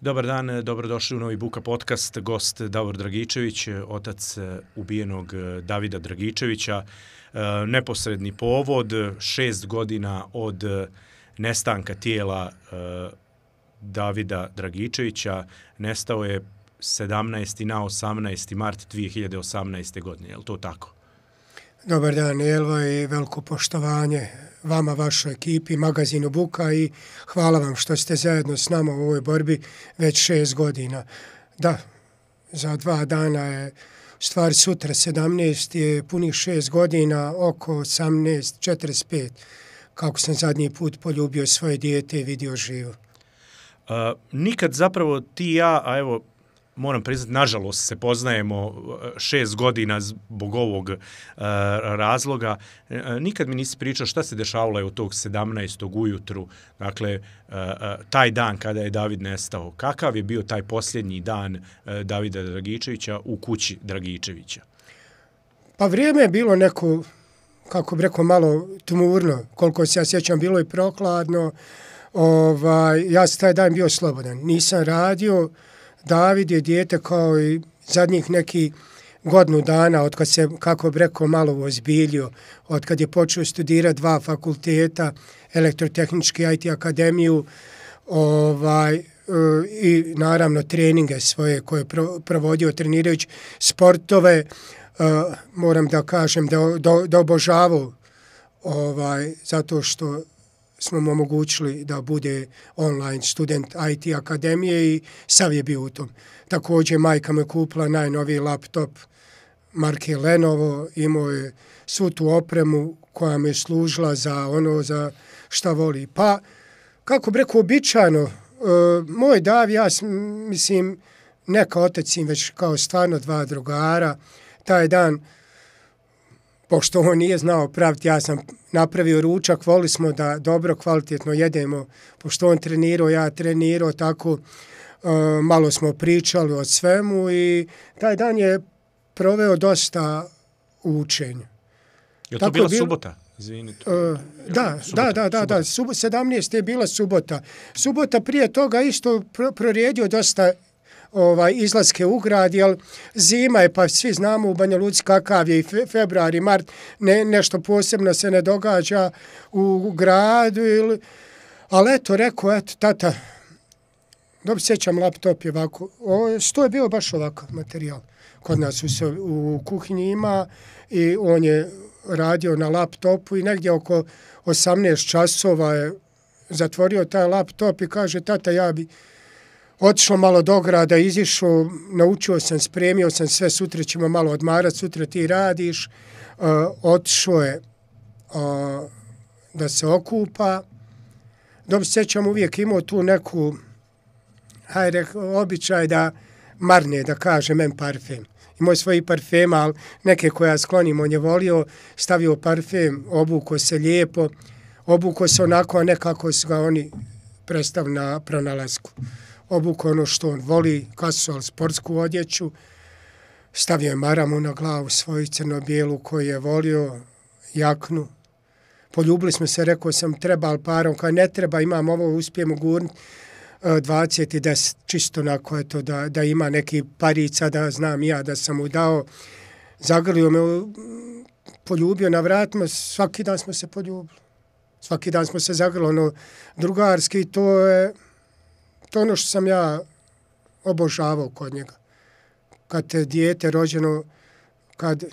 Dobar dan, dobrodošli u Novi Buka podcast. Gost Davor Dragičević, otac ubijenog Davida Dragičevića. E, neposredni povod, šest godina od nestanka tijela e, Davida Dragičevića. Nestao je 17. na 18. mart 2018. godine, je li to tako? Dobar dan, Jelvo, i veliko poštovanje vama, vašoj ekipi, magazinu Buka i hvala vam što ste zajedno s nama u ovoj borbi već šest godina. Da, za dva dana je stvar sutra, 17 je punih šest godina, oko 18.45, kako sam zadnji put poljubio svoje dijete i vidio živo. Uh, nikad zapravo ti ja, a evo moram priznati, nažalost se poznajemo uh, šest godina zbog ovog uh, razloga, e, e, nikad mi nisi pričao šta se dešavalo je u tog 17. ujutru, dakle, e, taj dan kada je David nestao, kakav je bio taj posljednji dan Davida Dragičevića u kući Dragičevića? Pa vrijeme je bilo neko, kako bi rekao, malo tumurno, koliko se ja sjećam, bilo je prokladno, ovaj, ja sam taj dan bio slobodan, nisam radio, nisam radio, David je dijete kao i zadnjih neki godinu dana, od kad se, kako bi rekao, malo ozbiljio, od kad je počeo studirati dva fakulteta, elektrotehnički IT akademiju ovaj, eh, i naravno treninge svoje koje je provodio trenirajući sportove, eh, moram da kažem da, da, da obožavu ovaj, zato što smo mu omogućili da bude online student IT akademije i sav je bio u tom. Također majka mu je kupila najnoviji laptop marke Lenovo, imao je svu tu opremu koja mu je služila za ono za šta voli. Pa, kako bi rekao, običajno, e, moj dav, ja mislim, neka otec već kao stvarno dva drugara, taj dan, pošto on nije znao praviti, ja sam napravio ručak, voli smo da dobro, kvalitetno jedemo, pošto on trenirao, ja trenirao, tako e, malo smo pričali o svemu i taj dan je proveo dosta učenja. Je to bila subota? Izvinite. Uh, da, da, da, da, da, da, subo, 17. je bila subota. Subota prije toga isto prorijedio dosta ovaj, izlaske u grad, jel zima je, pa svi znamo u Banja Luci kakav je i februar i mart, ne, nešto posebno se ne događa u gradu. Ili, ali eto, rekao, eto, tata, dobro sjećam laptop je ovako, o, sto je bio baš ovako materijal kod nas u, u kuhinji ima i on je radio na laptopu i negdje oko 18 časova je zatvorio taj laptop i kaže, tata, ja bi, Otišao malo do grada, izišao, naučio sam, spremio sam sve, sutra ćemo malo odmarat, sutra ti radiš. Uh, e, otišao je uh, da se okupa. Dobro, sećam, uvijek imao tu neku, hajde, običaj da marne, da kaže, men parfem. Imao je svoji parfema, ali neke koja sklonim, on je volio, stavio parfem, obuko se lijepo, obuko se onako, a nekako su ga oni predstavili na pronalasku obuku ono što on voli, kasual sportsku odjeću, stavio je maramu na glavu svoju crno-bijelu koju je volio, jaknu. Poljubili smo se, rekao sam, treba li parom, kao ne treba, imam ovo, uspijemo gurnuti. 20 e, i 10, čisto na koje to da, da ima neki parica da znam ja da sam mu dao. Zagrlio me, poljubio na vratima, svaki dan smo se poljubili. Svaki dan smo se zagrlo, ono, drugarski, to je, To je ono što sam ja obožavao kod njega. Kad te dijete rođeno, kad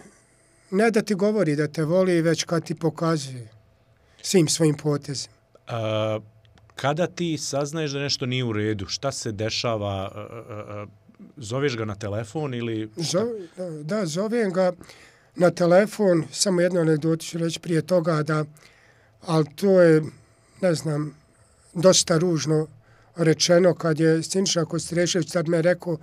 ne da ti govori da te voli, već kad ti pokazuje svim svojim potezima. A, kada ti saznaješ da nešto nije u redu, šta se dešava, a, a, zoveš ga na telefon ili... Zo, da, zovem ga na telefon, samo jednu anegdotu ću reći prije toga da, ali to je, ne znam, dosta ružno, rečeno kad je Siniša Kostrešević sad me rekao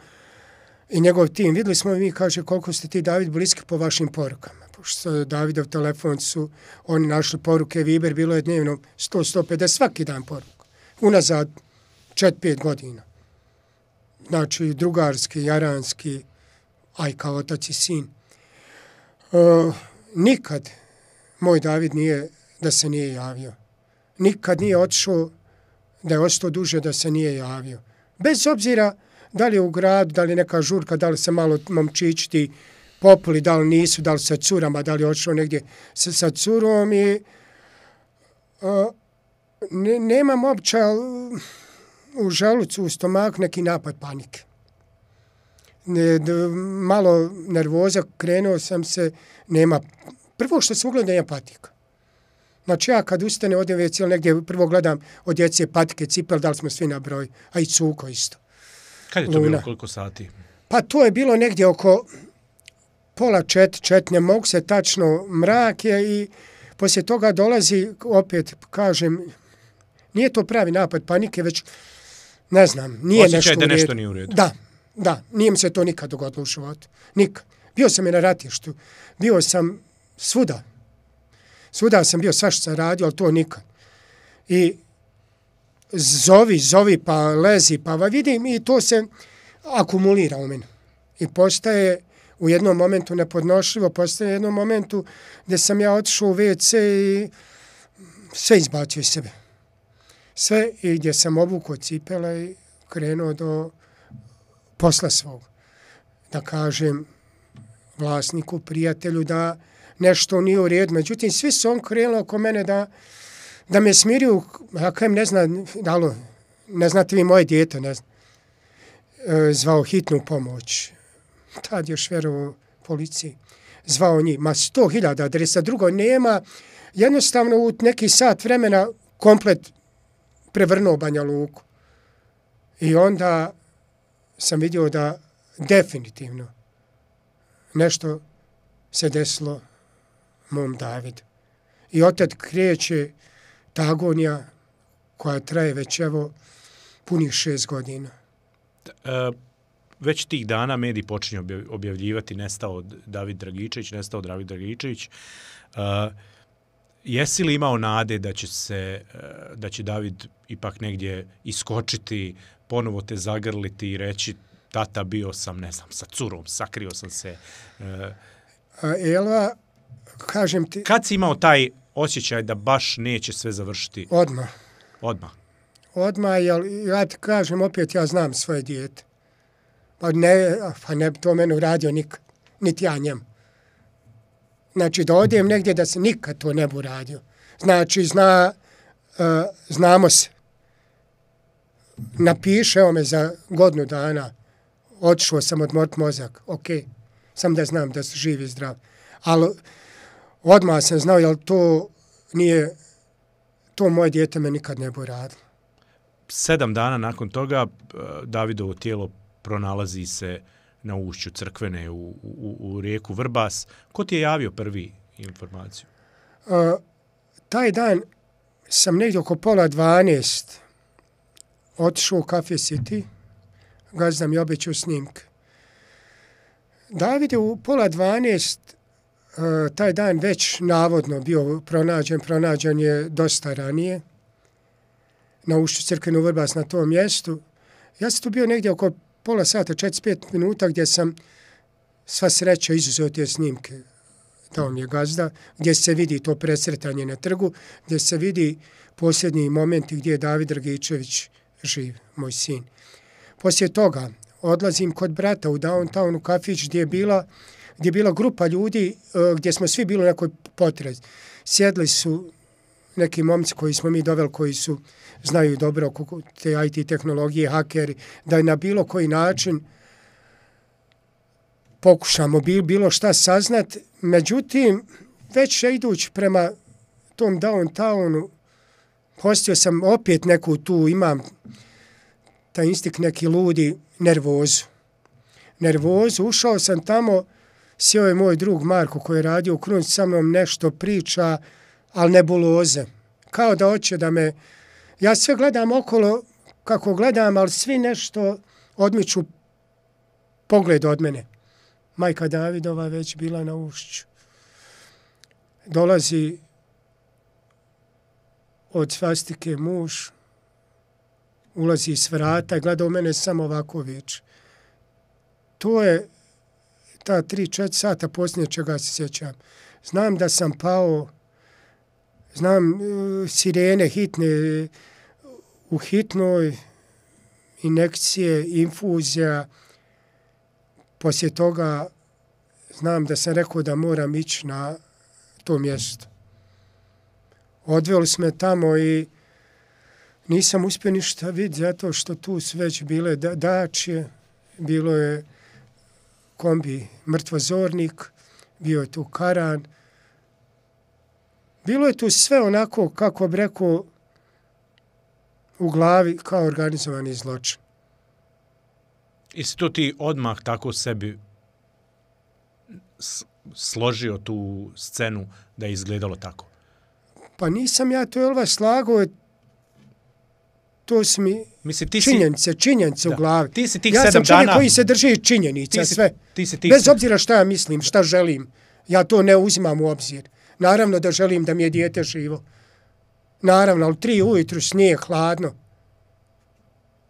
i njegov tim, videli smo mi, kaže, koliko ste ti, David, bliski po vašim porukama. Pošto Davidov telefon su, oni našli poruke Viber, bilo je dnevno 100-150, svaki dan poruka. Unazad 4-5 godina. Znači, drugarski, jaranski, aj kao otac i sin. E, nikad moj David nije, da se nije javio. Nikad nije otišao da je ostao duže da se nije javio. Bez obzira da li je u gradu, da li neka žurka, da li se malo momčićiti popoli, da li nisu, da li sa curama, da li je odšao negdje sa, sa curom i o, ne, nemam opća u želucu, u stomak neki napad panike. Ne, d, malo nervoza, krenuo sam se, nema. Prvo što se ugleda je patika. Znači ja kad ustane odem već ili negdje prvo gledam od djece patike, cipel, da li smo svi na broj, a i cuko isto. Kad je to Luna. bilo koliko sati? Pa to je bilo negdje oko pola čet, četnje, mogu se tačno mrak je i poslije toga dolazi, opet kažem, nije to pravi napad panike, već ne znam, nije Osjećaj nešto da nešto nije u redu. Da, da, nije se to nikad dogodilo u životu. Nikad. Bio sam i na ratištu, bio sam svuda, Svuda sam bio sve što sam radio, ali to nikad. I zovi, zovi, pa lezi, pa va vidim i to se akumulira u meni. I postaje u jednom momentu nepodnošljivo, postaje u jednom momentu gdje sam ja otišao u WC i sve izbacio iz sebe. Sve i gdje sam obukao cipele i krenuo do posla svog. Da kažem vlasniku, prijatelju, da nešto nije u redu. Međutim, svi su on krenuli oko mene da, da me smiriju, ja kajem, ne znam, da li, ne znate vi moje djete, ne znam, e, zvao hitnu pomoć. Tad još verovo policiji. Zvao njih, ma sto hiljada adresa, drugo nema. Jednostavno, u neki sat vremena komplet prevrnuo Banja Luku. I onda sam vidio da definitivno nešto se desilo mom David. I otad kreće ta agonija koja traje već evo punih šest godina. E, već tih dana mediji počinju objavljivati nestao David Dragičević, nestao David Dragičević. E, jesi li imao nade da će se e, da će David ipak negdje iskočiti, ponovo te zagrliti i reći tata bio sam, ne znam, sa curom, sakrio sam se. E, Ela, kažem ti... Kad si imao taj osjećaj da baš neće sve završiti? Odmah. Odmah? Odmah, jer ja ti kažem, opet ja znam svoje dijete. Pa ne, pa ne to meni uradio nik, niti ja njemu. Znači, da odem negdje da se nikad to ne bu uradio. Znači, zna, uh, znamo se. Napišeo me za godinu dana, otišao sam od mort mozak, okej. Okay. Sam da znam da su živi i zdrav. Ali, odmah sam znao, jer to nije, to moje djete me nikad ne bo radilo. Sedam dana nakon toga eh, Davidovo tijelo pronalazi se na ušću crkvene u, u, u rijeku Vrbas. Ko ti je javio prvi informaciju? Uh, taj dan sam negdje oko pola 12 otišao u Cafe City. Gazda mi obećao snimke. David je u pola E, taj dan već navodno bio pronađen, pronađen je dosta ranije na ušću crkvenu vrbas na tom mjestu. Ja sam tu bio negdje oko pola sata, 45 minuta gdje sam sva sreća izuzeo te snimke dao mi je gazda, gdje se vidi to presretanje na trgu, gdje se vidi posljednji moment gdje je David Rgičević živ, moj sin. Poslije toga odlazim kod brata u downtownu kafić gdje je bila uh, gdje je bila grupa ljudi e, gdje smo svi bili u nekoj potrez. Sjedli su neki momci koji smo mi doveli, koji su znaju dobro te IT tehnologije, hakeri, da je na bilo koji način pokušamo bilo šta saznat. Međutim, već idući prema tom downtownu, postio sam opet neku tu, imam taj instik neki ludi, nervozu. Nervozu, ušao sam tamo, sjeo ovaj je moj drug Marko koji je radio u Krunic sa mnom nešto priča, ali nebuloze. Kao da hoće da me... Ja sve gledam okolo kako gledam, ali svi nešto odmiču pogled od mene. Majka Davidova već bila na ušću. Dolazi od svastike muž, ulazi iz vrata i gleda u mene samo ovako vič. To je ta tri, četiri sata poslije čega se sjećam. Znam da sam pao, znam e, sirene hitne e, u hitnoj, inekcije, infuzija. Poslije toga znam da sam rekao da moram ići na to mjesto. Odveli smo tamo i nisam uspio ništa vidjeti zato što tu sveć već bile dače, bilo je kombi Mrtvozornik, bio je tu Karan. Bilo je tu sve onako, kako bi rekao, u glavi kao organizovani zločin. I si to ti odmah tako sebi složio tu scenu da je izgledalo tako? Pa nisam ja to, jel vas slago, to si mi Mislim, ti činjenice, si... činjenice da. glavi. Ti si tih ja sam čovjek dana... koji se drži činjenica, ti si, sve. Ti si, ti Bez obzira šta ja mislim, šta želim, ja to ne uzimam u obzir. Naravno da želim da mi je dijete živo. Naravno, ali tri ujutru snije hladno.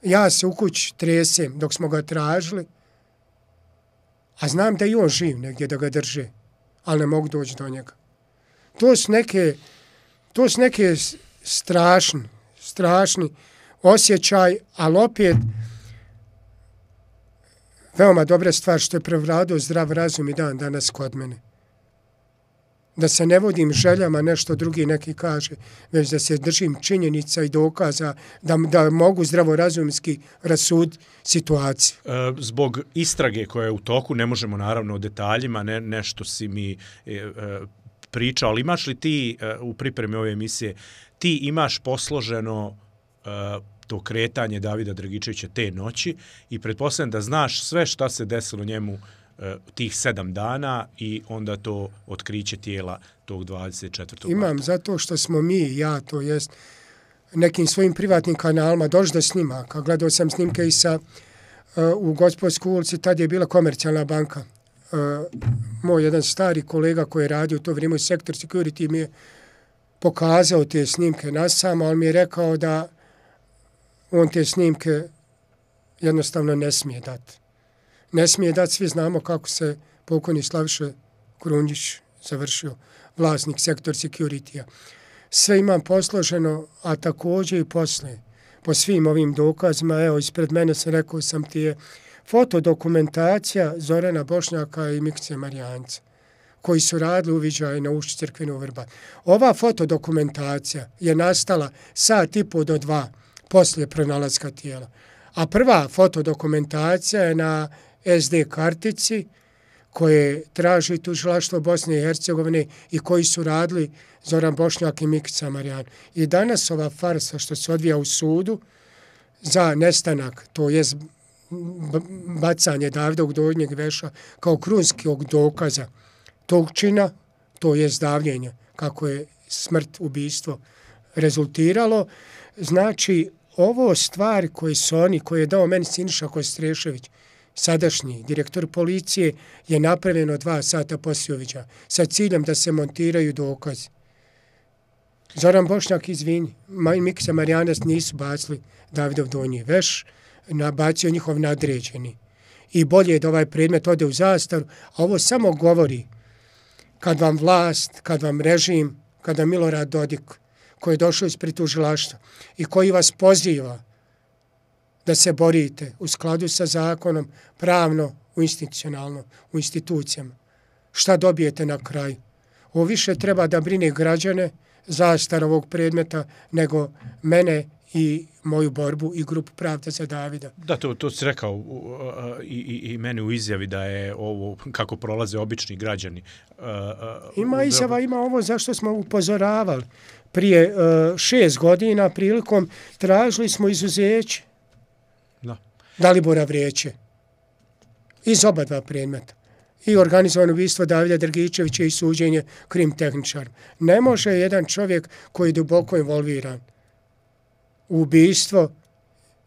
Ja se u kući tresem dok smo ga tražili. A znam da i on živ negdje da ga drže. Ali ne mogu doći do njega. To su neke, to su neke strašni, strašni, strašni, osjećaj, ali opet veoma dobra stvar što je prevladao zdrav razum i dan danas kod mene. Da se ne vodim željama, nešto drugi neki kaže, već da se držim činjenica i dokaza da, da mogu zdravorazumski rasud situaciju. E, zbog istrage koja je u toku, ne možemo naravno o detaljima, ne, nešto si mi e, e, pričao, ali imaš li ti u pripremi ove emisije, ti imaš posloženo to kretanje Davida Dragičevića te noći i pretpostavljam da znaš sve šta se desilo njemu e, tih sedam dana i onda to otkriće tijela tog 24. Imam, marta. zato što smo mi, ja to jest, nekim svojim privatnim kanalima došli do snimaka. Gledao sam snimke i sa e, u Gospodsku ulici, tad je bila komercijalna banka. E, moj jedan stari kolega koji je radio u to vrijeme u sektor security mi je pokazao te snimke na sam, ali mi je rekao da on te snimke jednostavno ne smije dati. Ne smije dati, svi znamo kako se pokojni Slavše Krunjić završio, vlasnik sektor security -a. Sve imam posloženo, a također i posle, po svim ovim dokazima, evo, ispred mene se rekao sam ti je fotodokumentacija Zorana Bošnjaka i Mikce Marijanca koji su radili uviđaj na ušću crkvenu vrba. Ova fotodokumentacija je nastala sat i do dva poslije pronalazka tijela. A prva fotodokumentacija je na SD kartici koje traži tužilaštvo Bosne i Hercegovine i koji su radili Zoran Bošnjak i Mikica Marijan. I danas ova farsa što se odvija u sudu za nestanak, to je bacanje Davidog donjeg veša kao krunskog dokaza tog čina, to je zdavljenje kako je smrt, ubistvo rezultiralo. Znači, ovo stvari koje su oni, koje je dao meni Siniša Kostrešević, sadašnji direktor policije, je napravljeno dva sata poslije sa ciljem da se montiraju dokaze. Zoran Bošnjak, izvini, Miksa Marijanas nisu bacili Davidov donji veš, nabacio njihov nadređeni. I bolje je da ovaj predmet ode u zastaru, a ovo samo govori kad vam vlast, kad vam režim, kada Milorad Dodik, koji je došlo iz pritužilaštva i koji vas poziva da se borite u skladu sa zakonom pravno, u institucionalno, u institucijama. Šta dobijete na kraj? Ovo više treba da brine građane za ovog predmeta nego mene i moju borbu i grupu Pravda za Davida. Da, to, to si rekao u, a, i, i meni u izjavi da je ovo kako prolaze obični građani. A, a, ima izjava, ima ovo zašto smo upozoravali prije e, šest godina prilikom tražili smo izuzeće da. Dalibora Vrijeće iz oba dva predmeta i organizovano ubistvo Davida Drgičevića i suđenje krim tehničar. Ne može jedan čovjek koji je duboko involviran u ubistvo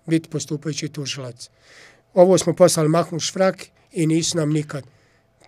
biti postupajući tužilac. Ovo smo poslali Mahmu Švrak i nisu nam nikad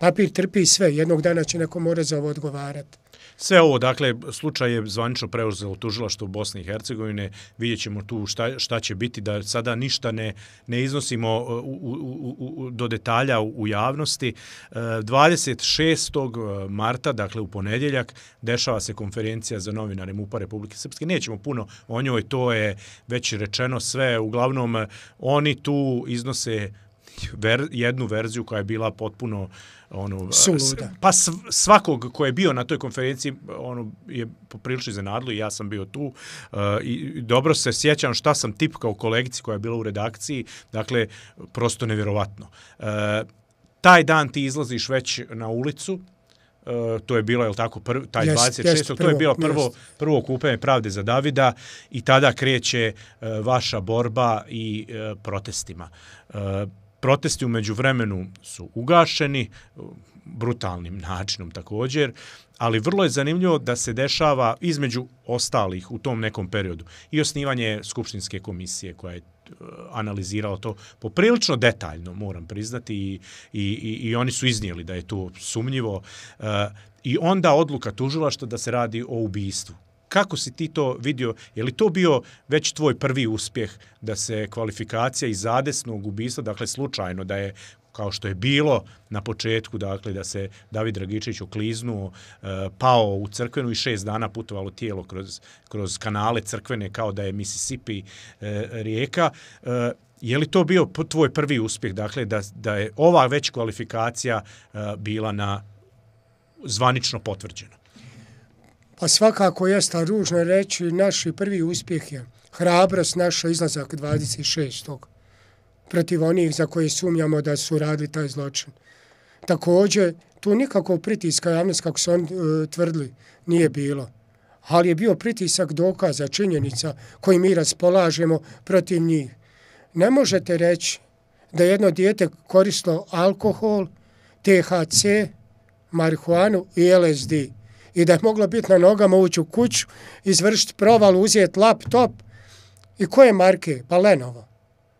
papir trpi sve, jednog dana će neko mora za ovo odgovarati. Sve ovo, dakle, slučaj je zvanično preuzelo tužilaštvo Bosne i Hercegovine, vidjet ćemo tu šta, šta će biti, da sada ništa ne, ne iznosimo e, u, u, u, do detalja u, u javnosti. 26. E, e, marta, dakle u ponedjeljak, dešava se konferencija za novinare MUPA Republike Srpske. Nećemo puno o njoj, to je već rečeno sve. Uglavnom, oni tu iznose ver, jednu verziju koja je bila potpuno ono Suluda. pa svakog ko je bio na toj konferenciji ono je poprilično iznenadilo i ja sam bio tu uh, i dobro se sjećam šta sam tip kao kolegici koja je bila u redakciji dakle prosto nevjerovatno uh, taj dan ti izlaziš već na ulicu Uh, to je bilo je tako prvi taj yes, 26. Yes, to je bilo prvo yes. prvo okupljanje pravde za Davida i tada kreće uh, vaša borba i uh, protestima. Uh, Protesti umeđu vremenu su ugašeni, brutalnim načinom također, ali vrlo je zanimljivo da se dešava između ostalih u tom nekom periodu i osnivanje Skupštinske komisije koja je eh, analizirala to poprilično detaljno, moram priznati, i, i, i oni su iznijeli da je to sumnjivo. Eh, I onda odluka tužilaštva da se radi o ubistvu Kako si ti to vidio? Je li to bio već tvoj prvi uspjeh da se kvalifikacija iz zadesnog ubista, dakle slučajno da je kao što je bilo na početku, dakle, da se David Dragičić okliznuo, e, pao u crkvenu i šest dana putovalo tijelo kroz, kroz kanale crkvene kao da je Mississippi e, rijeka. E, je li to bio tvoj prvi uspjeh, dakle, da, da je ova već kvalifikacija e, bila na zvanično potvrđena? Pa svakako jeste ružno reći, naš prvi uspjeh je hrabrost, naš izlazak 26. protiv onih za koje sumnjamo da su radili taj zločin. Također, tu nikako pritiska javnost, kako su oni e, tvrdili, nije bilo. Ali je bio pritisak dokaza, činjenica koji mi raspolažemo protiv njih. Ne možete reći da jedno dijete koristilo alkohol, THC, marihuanu i LSD i da je moglo biti na nogama ući u kuću, izvršiti proval, uzijeti laptop. I koje marke? Pa Lenovo,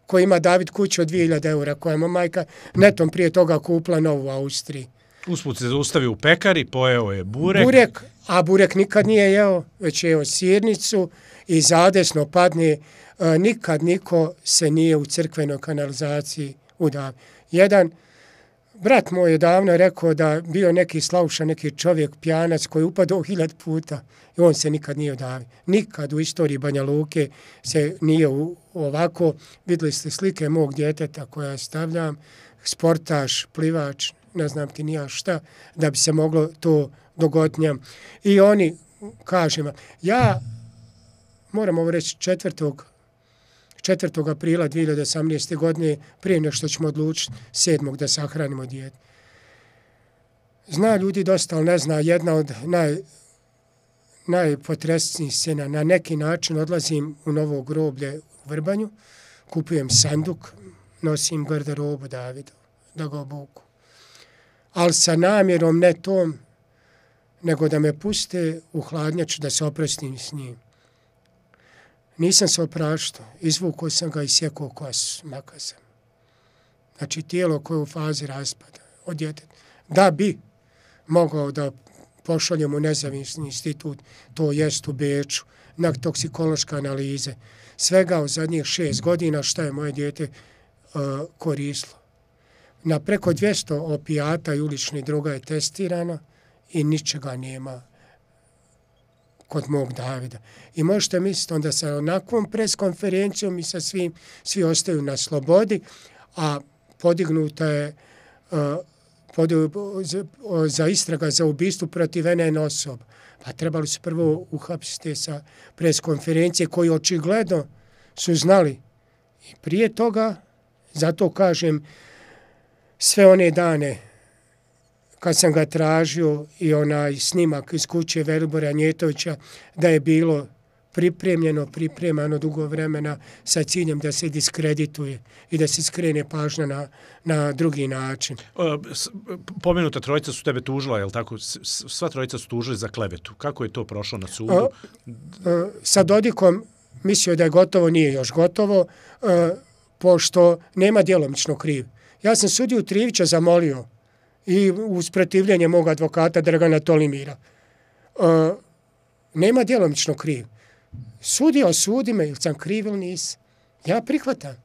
koji ima David kuću od 2000 eura, koja je majka netom prije toga kupla novu u Austriji. Usput se zaustavi u pekari, pojeo je burek. Burek, a burek nikad nije jeo, već jeo sirnicu i zadesno padne. E, nikad niko se nije u crkvenoj kanalizaciji udavio. Jedan, Brat moj je davno rekao da bio neki slavuša, neki čovjek, pjanac koji je upadao hiljad puta i on se nikad nije udavio. Nikad u istoriji Banja Luke se nije u, ovako. Vidjeli ste slike mog djeteta koja stavljam, sportaš, plivač, ne znam ti nija šta, da bi se moglo to dogodnjam. I oni kažem, ja moram ovo reći 4. aprila 2018. godine, prije nešto ćemo odlučiti 7. da sahranimo djete. Zna ljudi dosta, ali ne zna, jedna od naj, najpotresnijih scena. Na neki način odlazim u novo groblje u Vrbanju, kupujem sanduk, nosim garderobu Davidu da ga obuku. Ali sa namjerom ne tom, nego da me puste u hladnjaču da se oprostim s njim. Nisam se opraštao, izvukao sam ga i sjekao kos makazem. Znači, tijelo koje u fazi raspada od djeteta. Da bi mogao da pošaljem u nezavisni institut, to jest u Beču, na toksikološke analize. Svega u zadnjih šest godina što je moje djete e, koristilo. Na preko 200 opijata i ulični druga je testirano i ničega nema kod mog Davida. I možete misliti onda sa onakvom preskonferencijom i sa svim, svi ostaju na slobodi, a podignuta je uh, pod, za, za istraga za ubistvu protiv NN osoba. Pa trebali su prvo uhapsiti sa preskonferencije koji očigledno su znali. I prije toga, zato kažem, sve one dane kad sam ga tražio i onaj snimak iz kuće Velibora Njetovića da je bilo pripremljeno, pripremano dugo vremena sa ciljem da se diskredituje i da se skrene pažnja na, na drugi način. E, pomenuta trojica su tebe tužila, je li tako? Sva trojica su tužili za klevetu. Kako je to prošlo na sudu? sa Dodikom mislio da je gotovo, nije još gotovo, e, pošto nema djelomično kriv. Ja sam sudiju Trivića zamolio i uspretivljenje mog advokata Dragana Tolimira. E, nema djelomično kriv. Sudi osudi me, ili sam kriv ili nis. Ja prihvatam.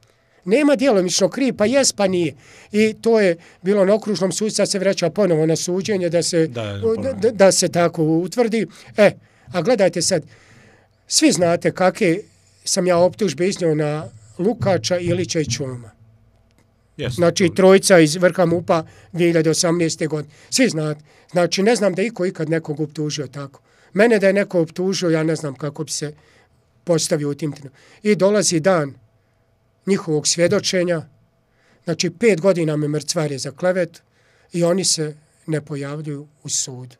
Nema djelomično kriv, pa jes, pa nije. I to je bilo na okružnom sudu, sad se vraća ponovo na suđenje da se, da, da, da se tako utvrdi. E, a gledajte sad, svi znate kakve sam ja optužbe iznio na Lukača, Ilića i Čuma. Yes. Znači, trojica iz vrha MUPA 2018. godine. Svi znate. Znači, ne znam da iko ikad nekog optužio tako. Mene da je neko optužio, ja ne znam kako bi se postavio u tim trenu. I dolazi dan njihovog svjedočenja. Znači, pet godina me mrcvare za klevet i oni se ne pojavljuju u sud.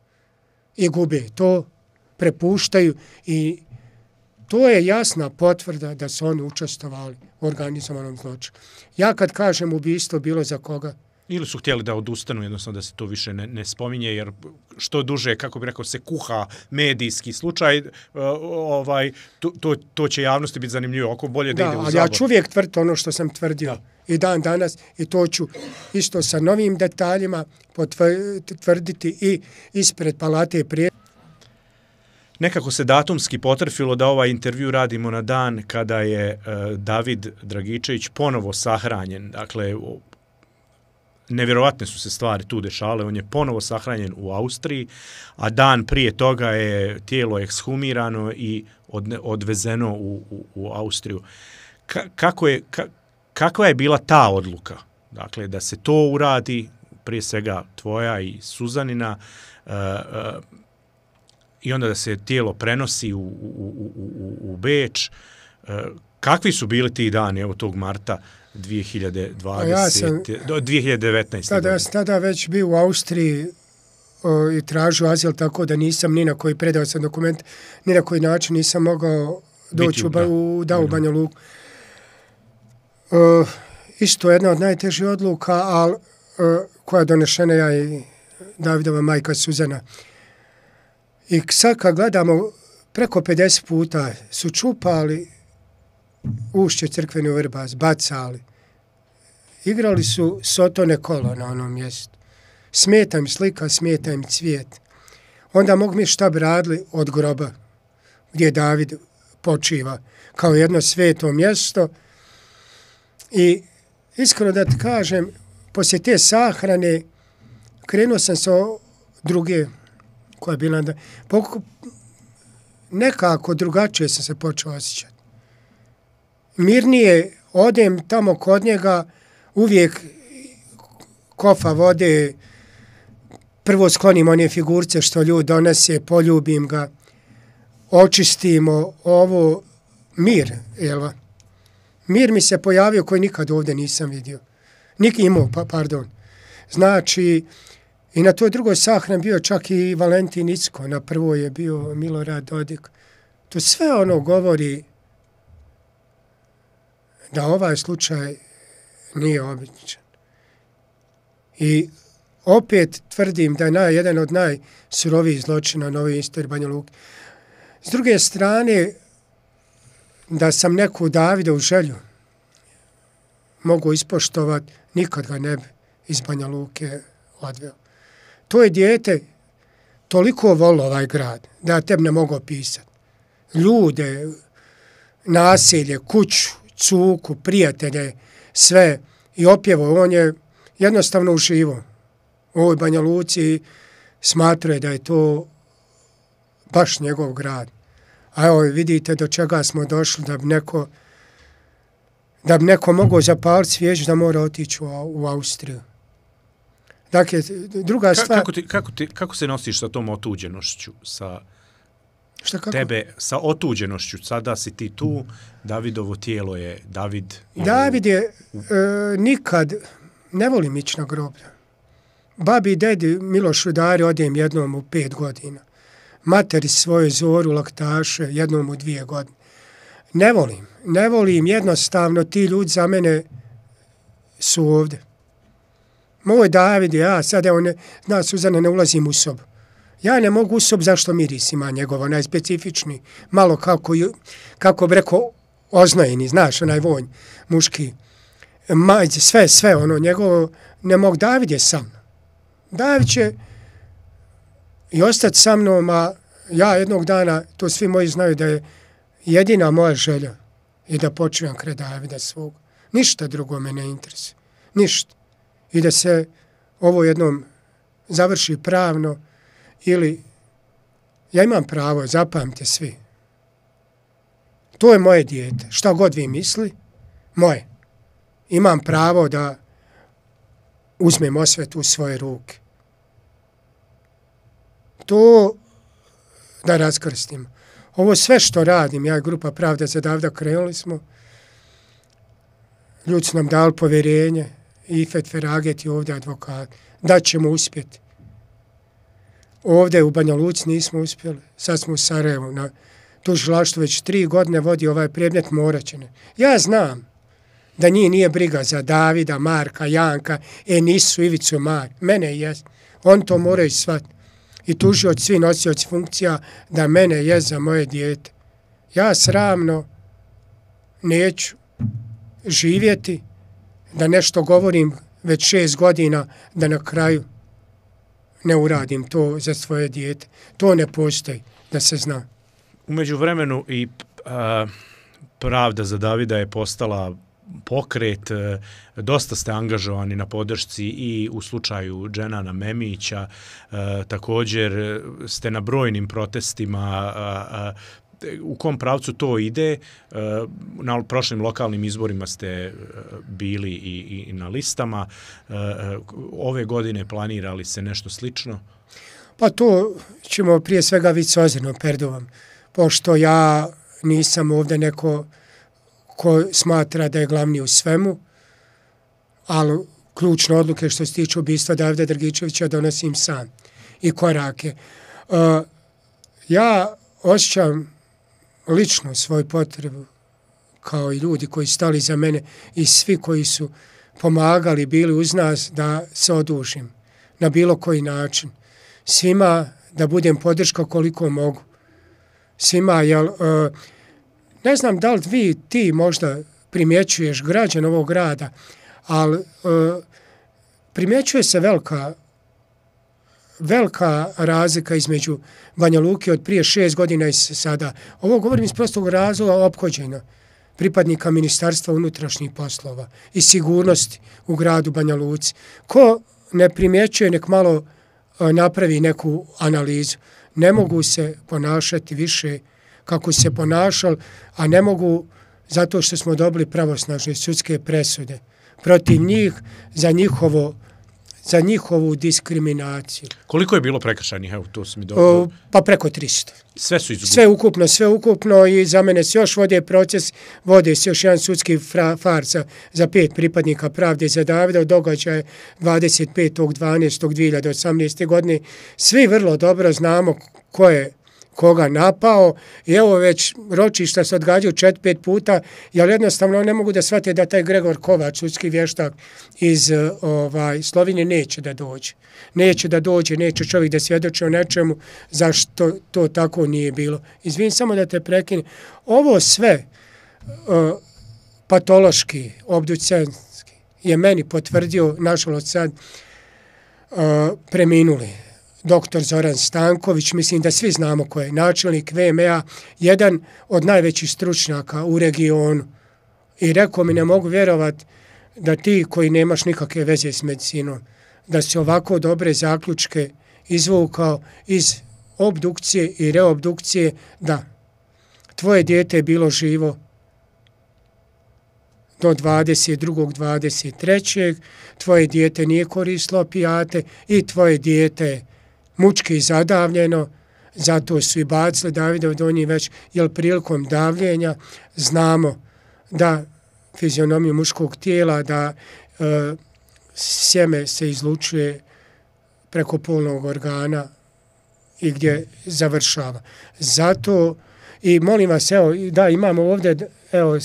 I gube to, prepuštaju i to je jasna potvrda da su oni učestovali u organizovanom zločinu. Ja kad kažem ubistvo bilo za koga, Ili su htjeli da odustanu, jednostavno da se to više ne, ne spominje, jer što duže, kako bi rekao, se kuha medijski slučaj, eh, ovaj, to, to, to će javnosti biti zanimljivo, ako bolje da, da ide u zabor. Ja ću uvijek tvrditi ono što sam tvrdio da. i dan danas, i to ću isto sa novim detaljima potvrditi i ispred Palate prijatelja. Nekako se datumski potrfilo da ovaj intervju radimo na dan kada je e, David Dragičević ponovo sahranjen. Dakle, nevjerovatne su se stvari tu dešale. On je ponovo sahranjen u Austriji, a dan prije toga je tijelo ekshumirano i odvezeno u, u, u Austriju. Kako je, kakva je bila ta odluka? Dakle, da se to uradi, prije svega tvoja i Suzanina, uh, uh, i onda da se tijelo prenosi u, u, u, u, u Beč. E, kakvi su bili ti dani evo, tog marta 2020, pa ja sam, do 2019. Tada, ja sam tada već bio u Austriji o, i tražio azil tako da nisam ni na koji predao sam dokument, ni na koji način nisam mogao doći u, da, u, da, u Banja Luka. O, isto jedna od najtežih odluka, ali koja je donešena ja i Davidova majka Suzana. Uh, I sad kad gledamo, preko 50 puta su čupali ušće crkvene vrba, zbacali. Igrali su sotone kolo na onom mjestu. Smeta im slika, smeta im cvijet. Onda mogu mi šta bradli od groba gdje David počiva kao jedno sveto mjesto. I iskreno da ti kažem, poslije te sahrane krenuo sam sa druge koja je bila da poku, nekako drugačije sam se počeo osjećati. Mirnije odem tamo kod njega, uvijek kofa vode, prvo sklonim one figurce što ljudi donese, poljubim ga, očistimo ovo mir, jel va? Mir mi se pojavio koji nikad ovdje nisam vidio. Niki imao, pa, pardon. Znači, uh, I na toj drugoj sahrani bio čak i Valentin Icko, na prvoj je bio Milorad Dodik. To sve ono govori da ovaj slučaj nije običan. I opet tvrdim da je naj, jedan od najsurovijih zločina na ovoj istoriji Banja Luka. S druge strane, da sam neku Davida u želju mogu ispoštovati, nikad ga ne bi iz Banja Luke odveo to je djete toliko volo ovaj grad da teb ne mogu opisati. Ljude, nasilje, kuću, cuku, prijatelje, sve i opjevo, on je jednostavno uživo u ovoj Banja Luci i da je to baš njegov grad. A evo vidite do čega smo došli da bi neko da bi neko mogo zapaliti svijeću da mora otići u, u Austriju. Dakle, druga Ka, stvar... Kako, ti, kako, ti, kako se nosiš sa tom otuđenošću? Sa Šta, kako? tebe, sa otuđenošću? Sada si ti tu, mm. Davidovo tijelo je David... David je e, nikad... Ne volim ići na groblja. Babi i dedi Milošu Dari odijem jednom u pet godina. Materi svoje zoru laktaše jednom u dvije godine. Ne volim. Ne volim jednostavno ti ljudi za mene su ovde. Mm moj David, ja sad, evo, ne, zna Suzana, ne ulazim u sobu. Ja ne mogu u sob, zašto miris ima njegov, onaj specifični, malo kako, kako bi rekao, oznojeni, znaš, onaj vonj, muški, maj, sve, sve, ono, njegovo, ne mogu, David je sa mnom. David će i ostati sa mnom, a ja jednog dana, to svi moji znaju da je jedina moja želja je da počujem kre Davida svog. Ništa drugo me ne interesuje. Ništa i da se ovo jednom završi pravno ili ja imam pravo, zapamte svi. To je moje dijete. Šta god vi misli, moje. Imam pravo da uzmem osvet u svoje ruke. To da razkrstim. Ovo sve što radim, ja i Grupa Pravda zadavda krenuli smo, ljudi su nam dali povjerenje, Ifet Feraget je ovdje advokat. Da ćemo uspjeti. Ovdje u Banja Luc nismo uspjeli. Sad smo u Sarajevu. Na tužilaštu već tri godine vodi ovaj predmet Moraćene. Ja znam da njih nije briga za Davida, Marka, Janka, Enisu, Ivicu, Mar. Mene je. On to mora svat. I tuži od svi nosioci funkcija da mene je za moje dijete. Ja sramno neću živjeti da nešto govorim već šest godina, da na kraju ne uradim to za svoje dijete. To ne postoji, da se zna. Umeđu vremenu i a, pravda za Davida je postala pokret, e, dosta ste angažovani na podršci i u slučaju Dženana Memića, e, također e, ste na brojnim protestima u kom pravcu to ide. E, na prošlim lokalnim izborima ste e, bili i, i na listama. E, ove godine planirali se nešto slično? Pa to ćemo prije svega vidjeti s ozirnom perdovom, pošto ja nisam ovde neko ko smatra da je glavni u svemu, ali ključne odluke što se tiče ubistva Davida Drgičevića donosim sam i korake. ja osjećam lično svoju potrebu kao i ljudi koji stali za mene i svi koji su pomagali, bili uz nas da se odužim na bilo koji način. Svima da budem podrška koliko mogu. Svima, jel, uh, ne znam da li vi, ti možda primjećuješ građan ovog grada, ali uh, e, primjećuje se velika velika razlika između Banja Luki od prije šest godina i sada. Ovo govorim iz prostog razloga obhođena pripadnika Ministarstva unutrašnjih poslova i sigurnosti u gradu Banja Luci. Ko ne primjećuje, nek malo napravi neku analizu. Ne mogu se ponašati više kako se ponašal, a ne mogu zato što smo dobili pravosnažne sudske presude protiv njih za njihovo za njihovu diskriminaciju. Koliko je bilo prekršajnih, evo, to sam mi dobro... Pa preko 300. Sve su izgubili? Sve ukupno, sve ukupno i za mene se još vode proces, vode se još jedan sudski farca za pet pripadnika pravde za Davida, 25. 12. 2018. godine. Svi vrlo dobro znamo ko je koga napao. I evo već ročišta se odgađaju četiri, pet puta, jer jednostavno ne mogu da shvate da taj Gregor Kovač, sudski vještak iz e, ovaj Slovenije, neće da dođe. Neće da dođe, neće čovjek da svjedoče o nečemu zašto to tako nije bilo. Izvim samo da te prekinem. Ovo sve uh, patološki, obducenski, je meni potvrdio, našalo sad, uh, preminuli doktor Zoran Stanković, mislim da svi znamo ko je načelnik VMA, jedan od najvećih stručnjaka u regionu. I rekao mi, ne mogu vjerovat da ti koji nemaš nikakve veze s medicinom, da se ovako dobre zaključke izvukao iz obdukcije i reobdukcije, da tvoje dijete je bilo živo do 22. 23. tvoje dijete nije koristilo pijate i tvoje dijete je mučki zadavljeno, zato su i bacili Davida od onji već, jer prilikom davljenja znamo da fizionomiju muškog tijela, da e, sjeme se izlučuje preko polnog organa i gdje završava. Zato, i molim vas, evo, da, imamo ovdje, evo,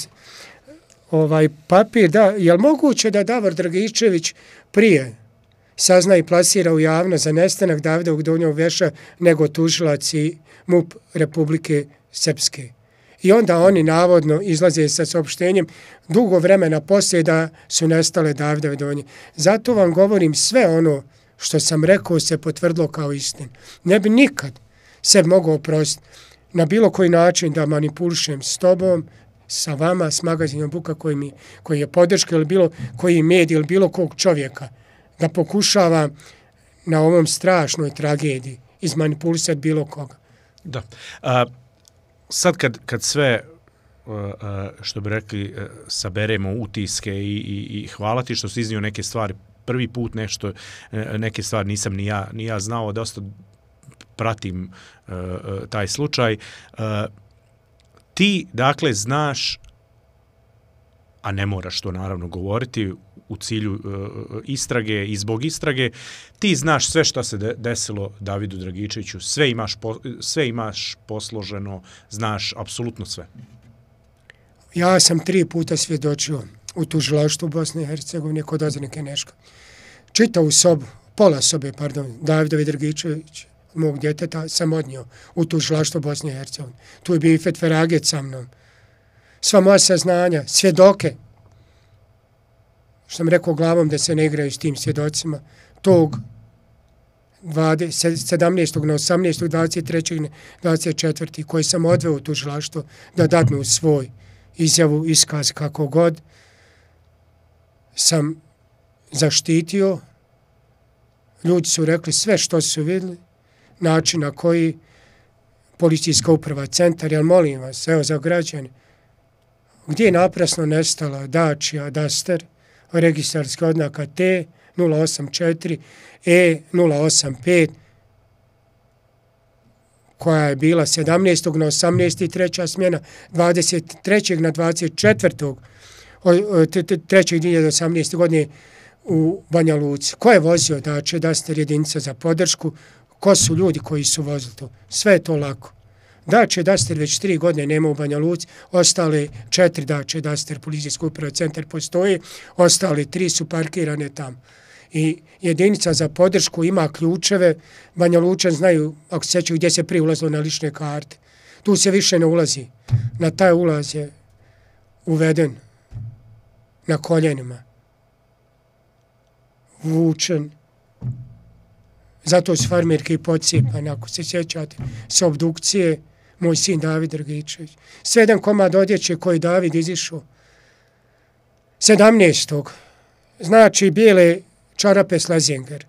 ovaj papir, da, je li moguće da Davor Dragičević prije sazna i plasira u javno za nestanak Davida Davidovog donjog veša nego tužilac i MUP Republike Srpske. I onda oni navodno izlaze sa sopštenjem dugo vremena poslije da su nestale Davidove donje. Zato vam govorim sve ono što sam rekao se potvrdilo kao istin. Ne bi nikad se mogao oprostiti na bilo koji način da manipulišem s tobom, sa vama, s magazinom Buka koji, mi, koji je podrška ili bilo koji medij ili bilo kog čovjeka – da pokušava na ovom strašnoj tragediji izmanipulisati bilo koga. Da. A, sad kad, kad sve e, e, što bi rekli, e, saberemo utiske i, i, i hvala ti što si iznio neke stvari prvi put nešto, neke stvari nisam ni ja, ni ja znao, dosta pratim taj slučaj. Ti, dakle, znaš, a ne moraš to naravno govoriti, u cilju e, istrage i zbog istrage. Ti znaš sve što se desilo Davidu Dragičeviću, sve imaš, sve imaš posloženo, znaš apsolutno sve. Ja sam tri puta svjedočio u tužilaštu u Bosni i Hercegovini kod Ozanike Neška. Čitao u sobu, pola sobe, pardon, Davidovi Drgičević, mog djeteta, sam odnio u tužilaštu Bosni i Hercegovini. Tu je bio i Fetveraget sa mnom. Sva moja saznanja, svjedoke, što sam rekao glavom da se ne igraju s tim svjedocima, tog 17. na 18. 23. 24. koji sam odveo u tužilaštvo da dadnu svoj izjavu, iskaz kako god, sam zaštitio. Ljudi su rekli sve što su vidjeli, način na koji policijska uprava, centar, jel molim vas, evo za građan, gdje je naprasno nestala Dačija, Daster, registarska odnaka T084 E085 koja je bila 17. na 18. treća smjena, 23. na 24. 3.2018. godine u Banja Luci. Ko je vozio da znači, će da ste jedinica za podršku? Ko su ljudi koji su vozili to? Sve je to lako da će već tri godine nema u Banja Luci, ostale četiri da će Duster, upravo centar postoji, ostale tri su parkirane tamo. I jedinica za podršku ima ključeve, Banja Lučan znaju, ako se sjećaju, gdje se prije ulazilo na lične karte. Tu se više ne ulazi. Na taj ulaz je uveden na koljenima. Vučen. Zato su farmerke i pocijepane, ako se sjećate, sa obdukcije moj sin David Rgičević. Sedam komad odjeće koji je David izišao. Sedamnestog. Znači, bijele čarape Slazinger.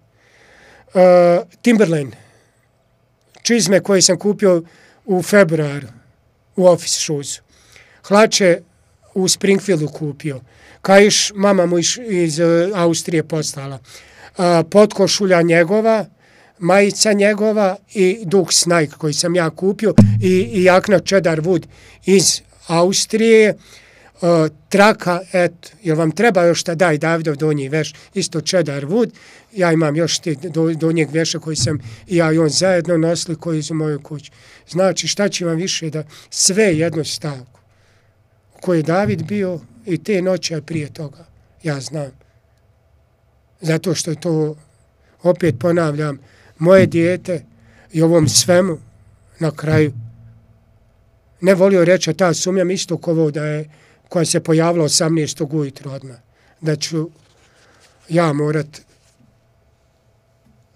Uh, e, Timberland. Čizme koje sam kupio u februaru u office shoes. Hlače u Springfieldu kupio. Kajiš, mama mu iz, e, Austrije postala. Uh, e, podkošulja njegova, njegova, majica njegova i duk snajk koji sam ja kupio i jakna Čedar Wood iz Austrije. E, Traka, eto, jel vam treba još da daj Davidov donji veš, isto Čedar Wood. Ja imam još ti do donjeg veša koji sam ja i on zajedno nosili koji iz u moju kuću. Znači, šta će vam više da sve jedno stavku koji je David bio i te noće prije toga, ja znam. Zato što je to, opet ponavljam, moje dijete i ovom svemu na kraju. Ne volio reći, ta sumnja mi isto kovo da je, koja se pojavila 18. ujutru odmah, da ću ja morat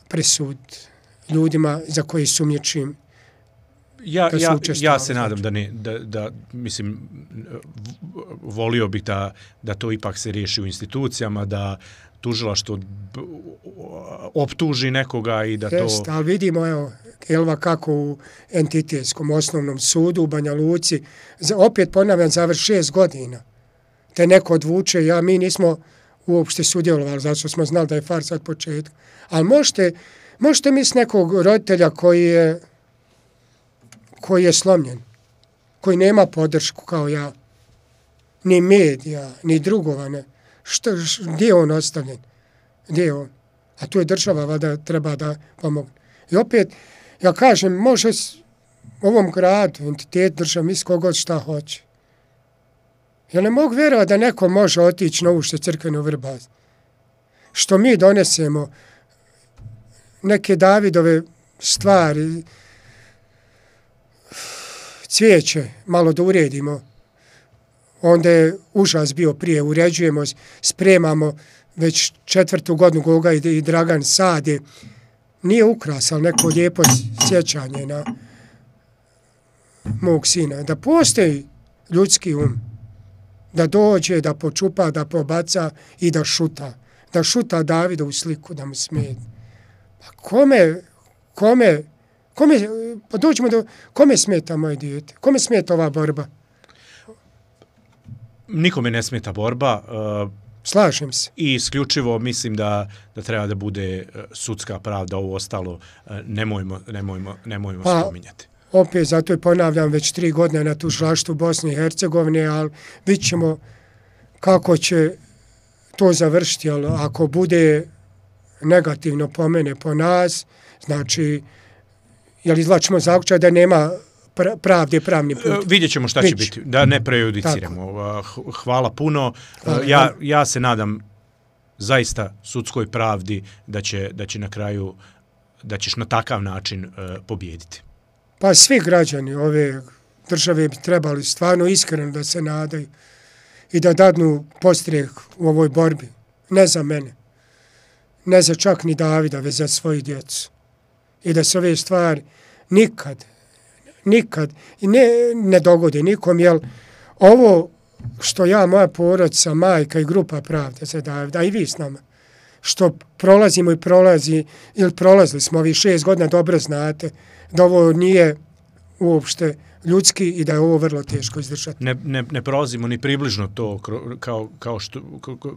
presud ljudima za koji sumnječim Ja, ja, ja se nadam da, ne, da, da mislim, volio bih da, da to ipak se riješi u institucijama, da, tužila što optuži nekoga i da Jest, to... Ali vidimo, evo, Elva kako u entitetskom osnovnom sudu u Banja Luci, za, opet ponavljam, završ šest godina, te neko odvuče, ja, mi nismo uopšte sudjelovali, zato što smo znali da je farsa od početka. Ali možete, možete mis nekog roditelja koji je, koji je slomljen, koji nema podršku kao ja, ni medija, ni drugova, ne što, gdje je on ostavljen? Gdje je on? A tu je država, vada treba da pomogne. I opet, ja kažem, može ovom gradu, entitet država, misli kogod šta hoće. Ja ne mogu vjerovati da neko može otići na ovu što crkvenu vrbaz. Što mi donesemo neke Davidove stvari, cvijeće, malo da uredimo, onda je užas bio prije, uređujemo, spremamo već četvrtu godinu Goga i Dragan sade. Nije ukras, ali neko lijepo sjećanje na mog sina. Da postoji ljudski um, da dođe, da počupa, da pobaca i da šuta. Da šuta Davida u sliku, da mu smeta. Pa kome, kome, kome, pa dođemo do, kome smeta moje dijete? Kome smeta ova borba? nikome ne smeta borba. E, Slažem se. I isključivo mislim da, da treba da bude e, sudska pravda, ovo ostalo e, nemojmo, nemojmo, nemojmo pa, spominjati. Opet, zato je ponavljam već tri godine na tužilaštvu Bosne i Hercegovine, ali vi ćemo kako će to završiti, ali ako bude negativno pomene po nas, znači, jel izlačimo zaključaj da nema pravde, pravni put. E, vidjet ćemo šta Vić. će biti, da ne prejudiciramo. Hvala puno. E, hvala. Ja, ja se nadam zaista sudskoj pravdi da će, da će na kraju da ćeš na takav način uh, e, pobjediti. Pa svi građani ove države bi trebali stvarno iskreno da se nadaju i da dadnu postrijeh u ovoj borbi. Ne za mene. Ne za čak ni Davida, već za svoju djecu. I da se ove stvari nikad nikad i ne, ne dogodi nikom, jel ovo što ja, moja porodica, majka i grupa pravde se daje, da i vi s nama, što prolazimo i prolazi, ili prolazili smo ovi šest godina, dobro znate da ovo nije uopšte ljudski i da je ovo vrlo teško izdržati. Ne, ne, ne prolazimo ni približno to kro, kao, kao što,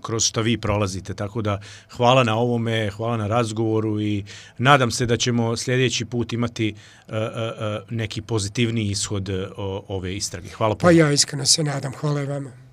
kroz što vi prolazite, tako da hvala na ovome, hvala na razgovoru i nadam se da ćemo sljedeći put imati uh, uh, neki pozitivni ishod uh, ove istrage. Hvala puno. Pa ja iskreno se nadam, hvala vam.